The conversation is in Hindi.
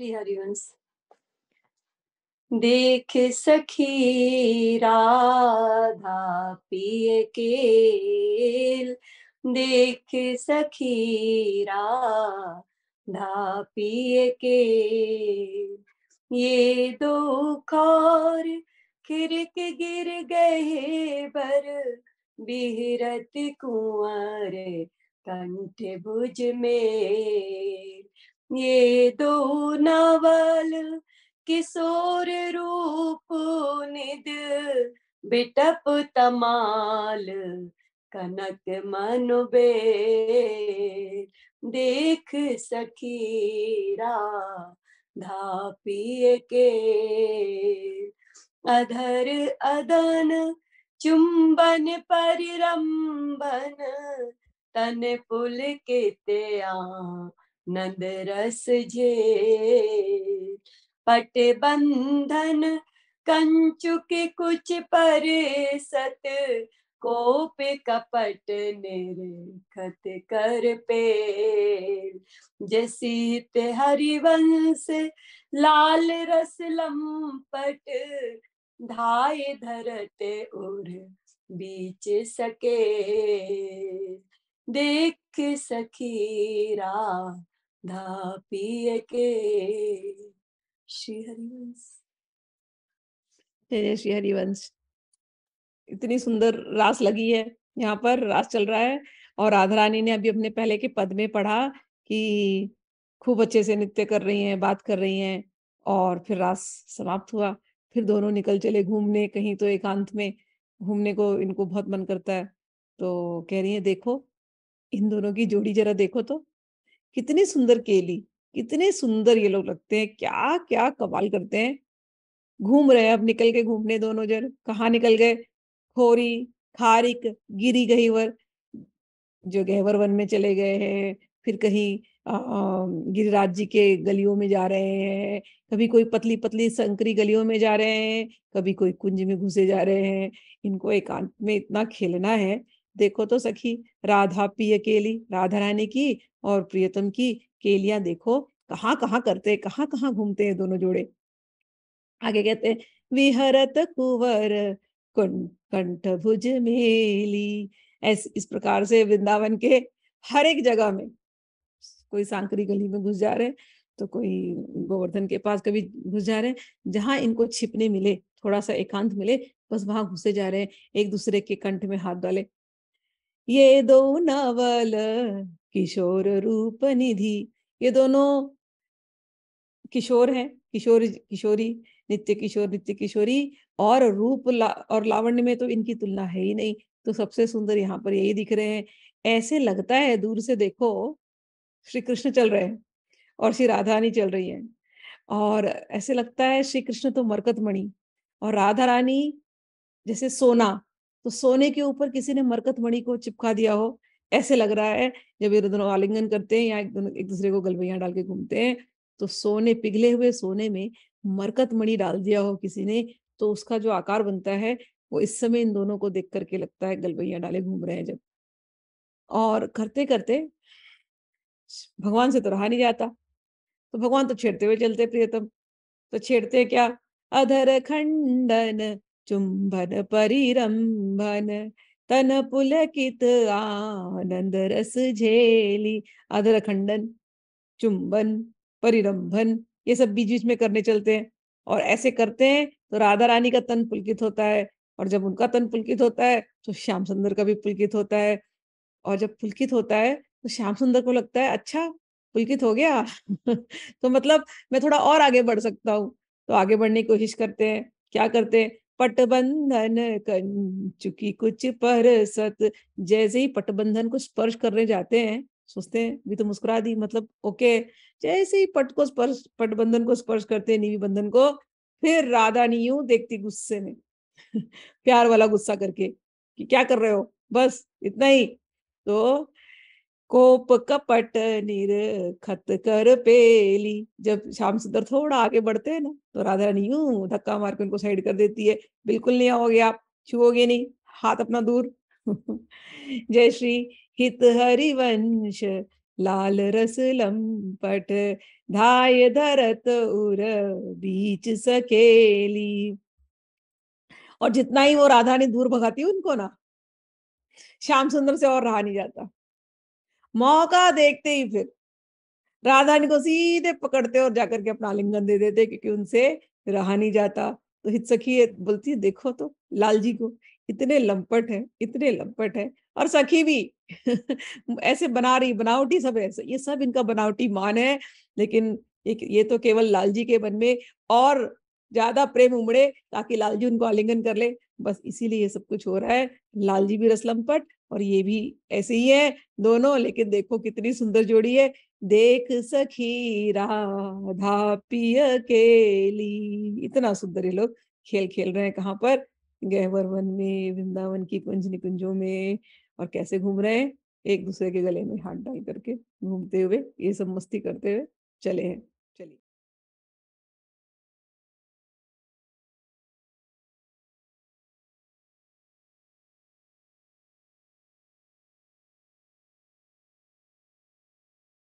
हरिवंश देख सखी राधा पिय केल देख सखी राधा पिय के ये दो खार खिरक गिर गए बर बिहरत कुंवर कंठ भुज में ये दो नवल किशोर रूप निद बिटप तमाल कनक मनुबे देख सखीरा धापिए के अधर अदन चुंबन परिरंबन तन पुल के ते नंद रस जे पट बंधन कंचुक कुछ पर सत कोप कपट निरखत कर पे जसीत हरिवंश लाल रस लंपट धाय धरत उड़ बीच सके देख सखीरा के श्री हरिवंश जय श्री हरिवंश इतनी सुंदर रास लगी है यहाँ पर रास चल रहा है और राधा रानी ने अभी अपने पहले के पद में पढ़ा कि खूब अच्छे से नृत्य कर रही हैं बात कर रही हैं और फिर रास समाप्त हुआ फिर दोनों निकल चले घूमने कहीं तो एकांत में घूमने को इनको बहुत मन करता है तो कह रही है देखो इन दोनों की जोड़ी जरा देखो तो कितनी सुंदर केली कितने सुंदर ये लोग लगते हैं क्या क्या कमाल करते हैं घूम रहे हैं अब निकल के घूमने दोनों जन कहा निकल गए खोरी खारिक गिरी गहीवर जो गहवर वन में चले गए हैं फिर कहीं गिरिराज जी के गलियों में जा रहे हैं कभी कोई पतली पतली संकरी गलियों में जा रहे हैं कभी कोई कुंज में घुसे जा रहे हैं इनको एकांत में इतना खेलना है देखो तो सखी राधा प्रिय केली राधा रानी की और प्रियतम की केलिया देखो कहाँ कहाँ करते कहाँ कहाँ घूमते हैं दोनों जोड़े आगे कहते हैं विहरत कुंवर कंठ भुज मेली ऐस इस प्रकार से वृंदावन के हर एक जगह में कोई सांकरी गली में घुस जा रहे तो कोई गोवर्धन के पास कभी घुस जा रहे जहां इनको छिपने मिले थोड़ा सा एकांत मिले बस वहां घुसे जा रहे हैं एक दूसरे के कंठ में हाथ डाले ये दो नवल किशोर रूप निधि ये दोनों किशोर हैं किशोर किशोरी नित्य किशोर नित्य किशोरी और रूप ला, और लावण्य में तो इनकी तुलना है ही नहीं तो सबसे सुंदर यहाँ पर यही दिख रहे हैं ऐसे लगता है दूर से देखो श्री कृष्ण चल रहे हैं और श्री राधा रानी चल रही है और ऐसे लगता है श्री कृष्ण तो मरकत मणि और राधा रानी जैसे सोना तो सोने के ऊपर किसी ने मरकत मणि को चिपका दिया हो ऐसे लग रहा है जब ये दोनों आलिंगन करते हैं या एक दोनों एक दूसरे को गलबैया डाल के घूमते हैं तो सोने पिघले हुए सोने में मरकत मणि डाल दिया हो किसी ने तो उसका जो आकार बनता है वो इस समय इन दोनों को देख करके लगता है गलबैया डाले घूम रहे हैं जब और करते करते भगवान से तो रहा नहीं जाता तो भगवान तो छेड़ते हुए चलते प्रियतम तो छेड़ते क्या अधर खंडन चुंबन परिरंभन तन पुलकित आनंद रस झेली आधर खंडन चुंबन परिरंभन ये सब बीच बीच में करने चलते हैं और ऐसे करते हैं तो राधा रानी का तन पुलकित होता है और जब उनका तन पुलकित होता है तो श्याम सुंदर का भी पुलकित होता है और जब पुलकित होता है तो श्याम सुंदर को लगता है अच्छा पुलकित हो गया तो मतलब मैं थोड़ा और आगे बढ़ सकता हूँ तो आगे बढ़ने की कोशिश करते हैं क्या करते हैं पटबंधन चुकी कुछ पर सत जैसे ही पटबंधन को स्पर्श करने जाते हैं सोचते हैं भी तो मुस्कुरा दी मतलब ओके जैसे ही पट को स्पर्श पटबंधन को स्पर्श करते हैं नीवी बंधन को फिर राधा नहीं हूं देखती गुस्से में प्यार वाला गुस्सा करके कि क्या कर रहे हो बस इतना ही तो कोप कपट निर खत कर पेली जब श्याम सुंदर थोड़ा आगे बढ़ते हैं ना तो राधा रानी यू धक्का मार के उनको साइड कर देती है बिल्कुल नहीं आओगे आप छुओगे नहीं हाथ अपना दूर जय श्री हित हरिवंश लाल रस लंपट धाय धरत उर बीच सकेली और जितना ही वो राधा ने दूर भगाती उनको ना श्याम सुंदर से और रहा नहीं जाता मौका देखते ही फिर राधानी को सीधे पकड़ते और जाकर के अपना लिंगन दे देते क्योंकि उनसे रहा नहीं जाता तो हित सखी बोलती देखो तो लाल जी को इतने लंपट है इतने लंपट है और सखी भी ऐसे बना रही बनावटी सब ऐसे ये सब इनका बनावटी मान है लेकिन ये तो केवल लाल जी के मन में और ज्यादा प्रेम उमड़े ताकि लाल जी उनको आलिंगन कर ले बस इसीलिए ये सब कुछ हो रहा है लालजी भी रसलमपट और ये भी ऐसे ही है दोनों लेकिन देखो कितनी सुंदर जोड़ी है देख सखी राधा पिय केली इतना सुंदर ये लोग खेल खेल रहे हैं कहाँ पर गहवर वन में वृंदावन की कुंज निकुंजों में और कैसे घूम रहे हैं एक दूसरे के गले में हाथ डाल करके घूमते हुए ये सब मस्ती करते हुए चले हैं चलिए